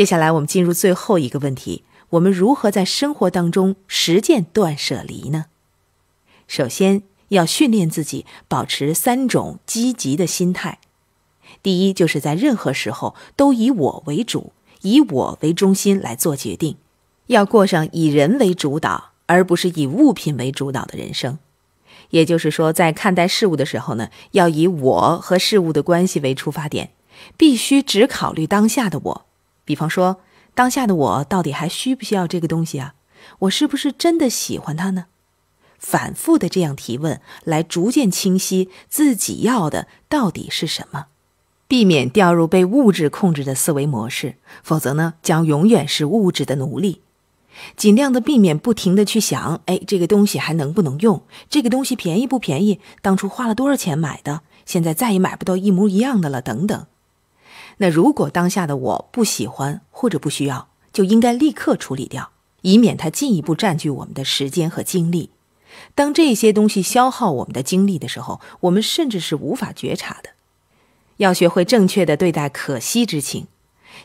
接下来，我们进入最后一个问题：我们如何在生活当中实践断舍离呢？首先要训练自己保持三种积极的心态。第一，就是在任何时候都以我为主，以我为中心来做决定，要过上以人为主导而不是以物品为主导的人生。也就是说，在看待事物的时候呢，要以我和事物的关系为出发点，必须只考虑当下的我。比方说，当下的我到底还需不需要这个东西啊？我是不是真的喜欢它呢？反复的这样提问，来逐渐清晰自己要的到底是什么，避免掉入被物质控制的思维模式。否则呢，将永远是物质的奴隶。尽量的避免不停的去想：哎，这个东西还能不能用？这个东西便宜不便宜？当初花了多少钱买的？现在再也买不到一模一样的了。等等。那如果当下的我不喜欢或者不需要，就应该立刻处理掉，以免它进一步占据我们的时间和精力。当这些东西消耗我们的精力的时候，我们甚至是无法觉察的。要学会正确的对待可惜之情。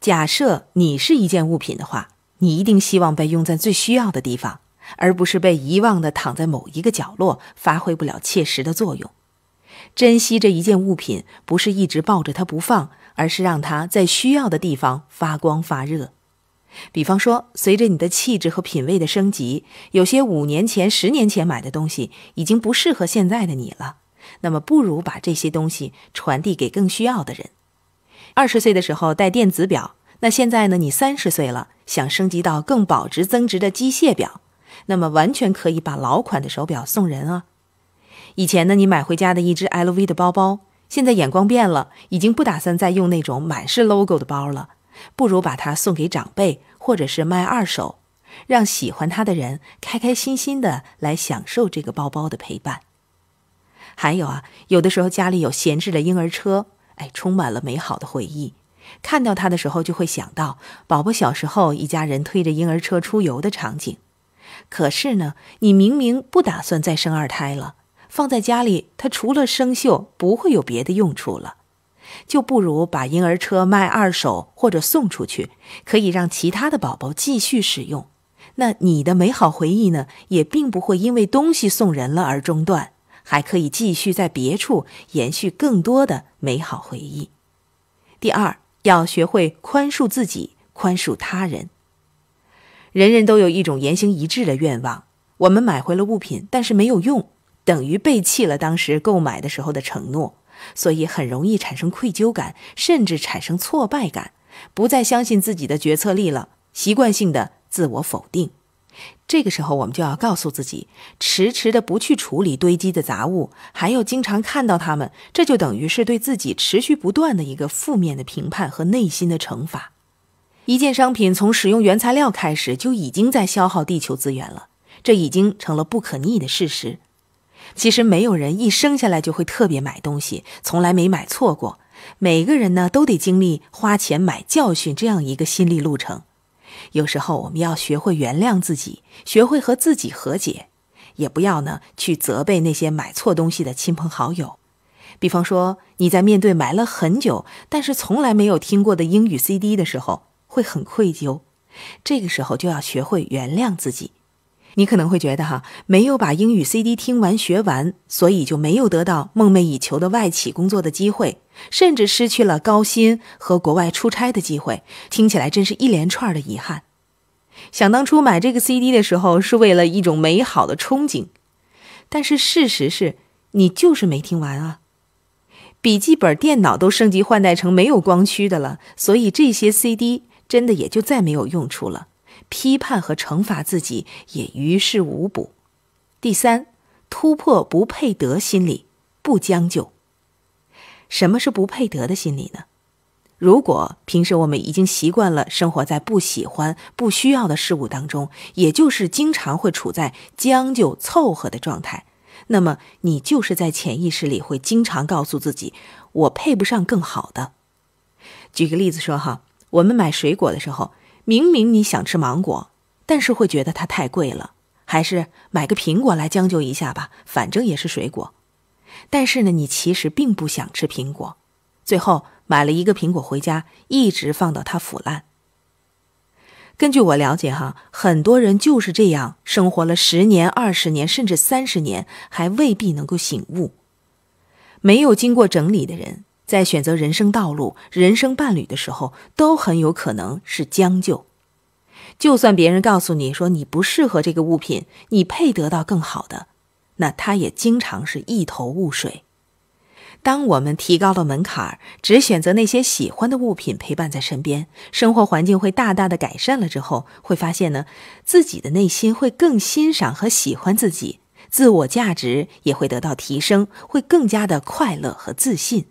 假设你是一件物品的话，你一定希望被用在最需要的地方，而不是被遗忘的躺在某一个角落，发挥不了切实的作用。珍惜这一件物品，不是一直抱着它不放。而是让它在需要的地方发光发热。比方说，随着你的气质和品味的升级，有些五年前、十年前买的东西已经不适合现在的你了。那么，不如把这些东西传递给更需要的人。二十岁的时候戴电子表，那现在呢？你三十岁了，想升级到更保值增值的机械表，那么完全可以把老款的手表送人啊。以前呢，你买回家的一只 LV 的包包。现在眼光变了，已经不打算再用那种满是 logo 的包了，不如把它送给长辈，或者是卖二手，让喜欢它的人开开心心的来享受这个包包的陪伴。还有啊，有的时候家里有闲置的婴儿车，哎，充满了美好的回忆，看到它的时候就会想到宝宝小时候一家人推着婴儿车出游的场景。可是呢，你明明不打算再生二胎了。放在家里，它除了生锈，不会有别的用处了，就不如把婴儿车卖二手或者送出去，可以让其他的宝宝继续使用。那你的美好回忆呢？也并不会因为东西送人了而中断，还可以继续在别处延续更多的美好回忆。第二，要学会宽恕自己，宽恕他人。人人都有一种言行一致的愿望。我们买回了物品，但是没有用。等于背弃了当时购买的时候的承诺，所以很容易产生愧疚感，甚至产生挫败感，不再相信自己的决策力了，习惯性的自我否定。这个时候，我们就要告诉自己，迟迟的不去处理堆积的杂物，还要经常看到他们，这就等于是对自己持续不断的一个负面的评判和内心的惩罚。一件商品从使用原材料开始，就已经在消耗地球资源了，这已经成了不可逆的事实。其实没有人一生下来就会特别买东西，从来没买错过。每个人呢，都得经历花钱买教训这样一个心理路程。有时候我们要学会原谅自己，学会和自己和解，也不要呢去责备那些买错东西的亲朋好友。比方说，你在面对买了很久但是从来没有听过的英语 CD 的时候，会很愧疚。这个时候就要学会原谅自己。你可能会觉得哈，没有把英语 CD 听完学完，所以就没有得到梦寐以求的外企工作的机会，甚至失去了高薪和国外出差的机会。听起来真是一连串的遗憾。想当初买这个 CD 的时候，是为了一种美好的憧憬，但是事实是你就是没听完啊。笔记本电脑都升级换代成没有光驱的了，所以这些 CD 真的也就再没有用处了。批判和惩罚自己也于事无补。第三，突破不配得心理，不将就。什么是不配得的心理呢？如果平时我们已经习惯了生活在不喜欢、不需要的事物当中，也就是经常会处在将就、凑合的状态，那么你就是在潜意识里会经常告诉自己：“我配不上更好的。”举个例子说哈，我们买水果的时候。明明你想吃芒果，但是会觉得它太贵了，还是买个苹果来将就一下吧，反正也是水果。但是呢，你其实并不想吃苹果，最后买了一个苹果回家，一直放到它腐烂。根据我了解，哈，很多人就是这样生活了十年、二十年，甚至三十年，还未必能够醒悟。没有经过整理的人。在选择人生道路、人生伴侣的时候，都很有可能是将就。就算别人告诉你说你不适合这个物品，你配得到更好的，那他也经常是一头雾水。当我们提高了门槛，只选择那些喜欢的物品陪伴在身边，生活环境会大大的改善了。之后会发现呢，自己的内心会更欣赏和喜欢自己，自我价值也会得到提升，会更加的快乐和自信。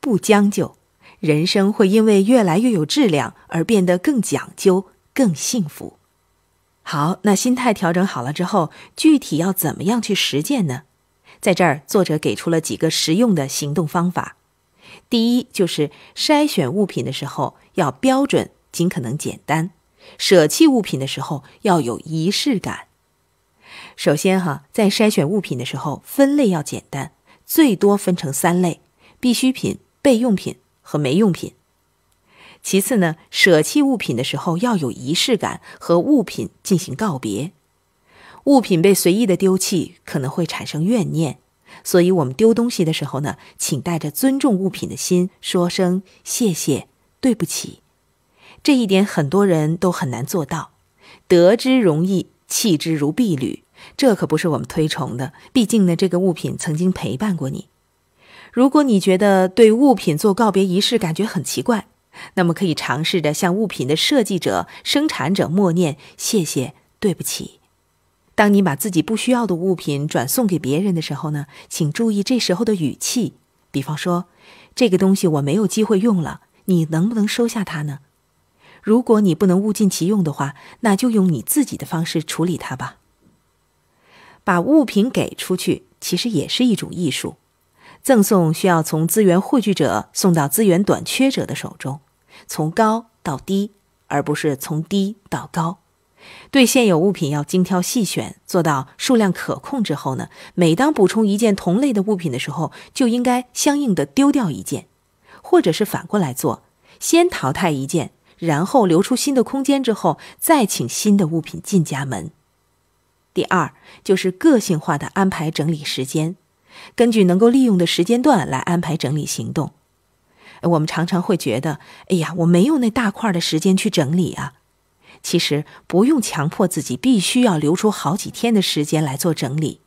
不将就，人生会因为越来越有质量而变得更讲究、更幸福。好，那心态调整好了之后，具体要怎么样去实践呢？在这儿，作者给出了几个实用的行动方法。第一，就是筛选物品的时候要标准，尽可能简单；舍弃物品的时候要有仪式感。首先，哈，在筛选物品的时候，分类要简单，最多分成三类：必需品。备用品和没用品。其次呢，舍弃物品的时候要有仪式感，和物品进行告别。物品被随意的丢弃，可能会产生怨念。所以，我们丢东西的时候呢，请带着尊重物品的心，说声谢谢、对不起。这一点很多人都很难做到，得之容易，弃之如敝履，这可不是我们推崇的。毕竟呢，这个物品曾经陪伴过你。如果你觉得对物品做告别仪式感觉很奇怪，那么可以尝试着向物品的设计者、生产者默念“谢谢，对不起”。当你把自己不需要的物品转送给别人的时候呢，请注意这时候的语气。比方说，这个东西我没有机会用了，你能不能收下它呢？如果你不能物尽其用的话，那就用你自己的方式处理它吧。把物品给出去，其实也是一种艺术。赠送需要从资源汇聚者送到资源短缺者的手中，从高到低，而不是从低到高。对现有物品要精挑细选，做到数量可控之后呢，每当补充一件同类的物品的时候，就应该相应的丢掉一件，或者是反过来做，先淘汰一件，然后留出新的空间之后再请新的物品进家门。第二就是个性化的安排整理时间。根据能够利用的时间段来安排整理行动，我们常常会觉得：“哎呀，我没有那大块的时间去整理啊。”其实不用强迫自己必须要留出好几天的时间来做整理。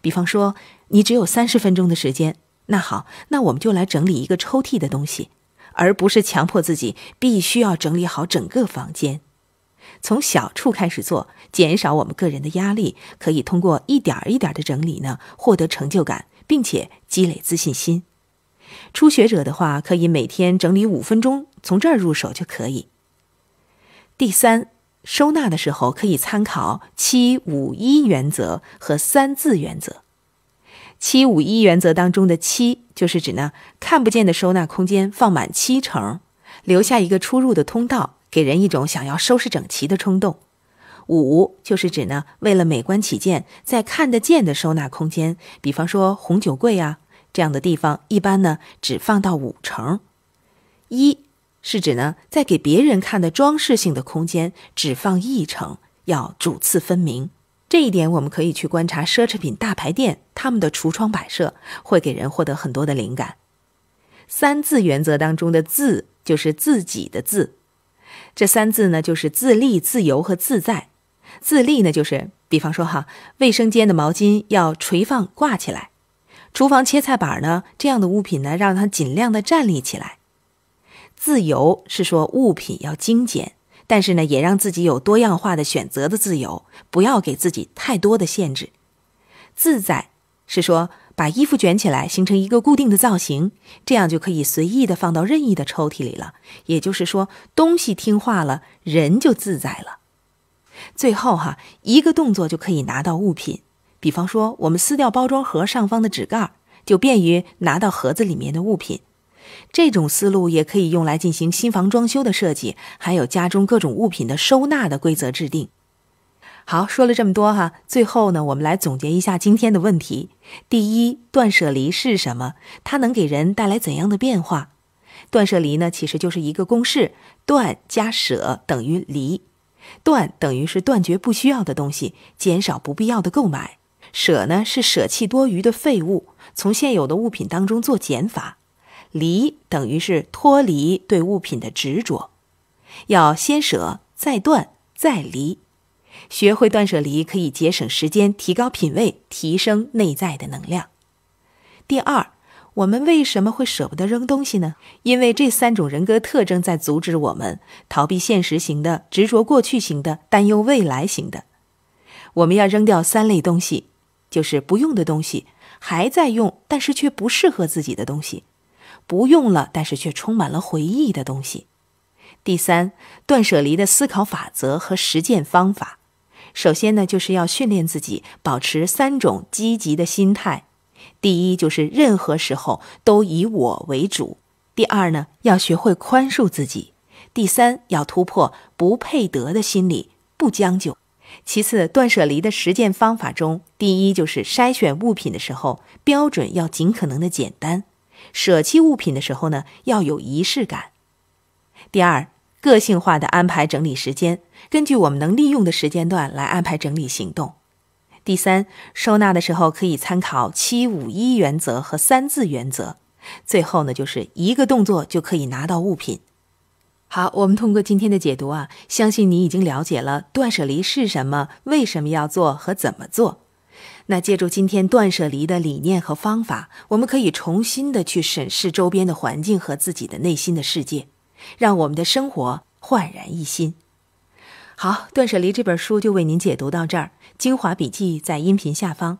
比方说，你只有三十分钟的时间，那好，那我们就来整理一个抽屉的东西，而不是强迫自己必须要整理好整个房间。从小处开始做，减少我们个人的压力，可以通过一点儿一点儿的整理呢，获得成就感。并且积累自信心。初学者的话，可以每天整理五分钟，从这儿入手就可以。第三，收纳的时候可以参考七五一原则和三字原则。七五一原则当中的七，就是指呢看不见的收纳空间放满七成，留下一个出入的通道，给人一种想要收拾整齐的冲动。五就是指呢，为了美观起见，在看得见的收纳空间，比方说红酒柜啊这样的地方，一般呢只放到五成。一是指呢，在给别人看的装饰性的空间，只放一成，要主次分明。这一点我们可以去观察奢侈品大牌店，他们的橱窗摆设会给人获得很多的灵感。三字原则当中的“自”就是自己的“自”，这三字呢就是自立、自由和自在。自立呢，就是比方说哈，卫生间的毛巾要垂放挂起来，厨房切菜板呢这样的物品呢，让它尽量的站立起来。自由是说物品要精简，但是呢，也让自己有多样化的选择的自由，不要给自己太多的限制。自在是说把衣服卷起来，形成一个固定的造型，这样就可以随意的放到任意的抽屉里了。也就是说，东西听话了，人就自在了。最后哈，一个动作就可以拿到物品。比方说，我们撕掉包装盒上方的纸盖，就便于拿到盒子里面的物品。这种思路也可以用来进行新房装修的设计，还有家中各种物品的收纳的规则制定。好，说了这么多哈，最后呢，我们来总结一下今天的问题。第一，断舍离是什么？它能给人带来怎样的变化？断舍离呢，其实就是一个公式：断加舍等于离。断等于是断绝不需要的东西，减少不必要的购买；舍呢是舍弃多余的废物，从现有的物品当中做减法；离等于是脱离对物品的执着。要先舍，再断，再离。学会断舍离，可以节省时间，提高品味，提升内在的能量。第二。我们为什么会舍不得扔东西呢？因为这三种人格特征在阻止我们逃避现实型的、执着过去型的、担忧未来型的。我们要扔掉三类东西，就是不用的东西，还在用但是却不适合自己的东西，不用了但是却充满了回忆的东西。第三，断舍离的思考法则和实践方法，首先呢，就是要训练自己保持三种积极的心态。第一就是任何时候都以我为主。第二呢，要学会宽恕自己。第三，要突破不配得的心理，不将就。其次，断舍离的实践方法中，第一就是筛选物品的时候，标准要尽可能的简单；舍弃物品的时候呢，要有仪式感。第二，个性化的安排整理时间，根据我们能利用的时间段来安排整理行动。第三，收纳的时候可以参考七五一原则和三字原则。最后呢，就是一个动作就可以拿到物品。好，我们通过今天的解读啊，相信你已经了解了断舍离是什么、为什么要做和怎么做。那借助今天断舍离的理念和方法，我们可以重新的去审视周边的环境和自己的内心的世界，让我们的生活焕然一新。好，断舍离这本书就为您解读到这儿。精华笔记在音频下方。